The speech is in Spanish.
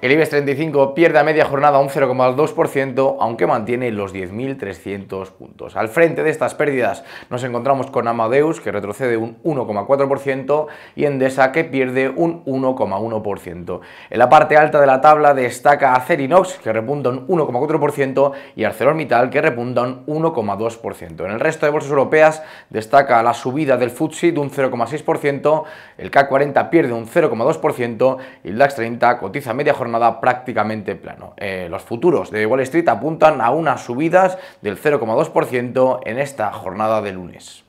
El IBEX 35 pierde a media jornada un 0,2%, aunque mantiene los 10.300 puntos. Al frente de estas pérdidas nos encontramos con Amadeus, que retrocede un 1,4%, y Endesa, que pierde un 1,1%. En la parte alta de la tabla destaca Acerinox, que repunta un 1,4%, y ArcelorMittal, que repunta un 1,2%. En el resto de bolsas europeas destaca la subida del FTSE de un 0,6%, el k 40 pierde un 0,2% y el DAX 30 cotiza media jornada prácticamente plano. Eh, los futuros de Wall Street apuntan a unas subidas del 0,2% en esta jornada de lunes.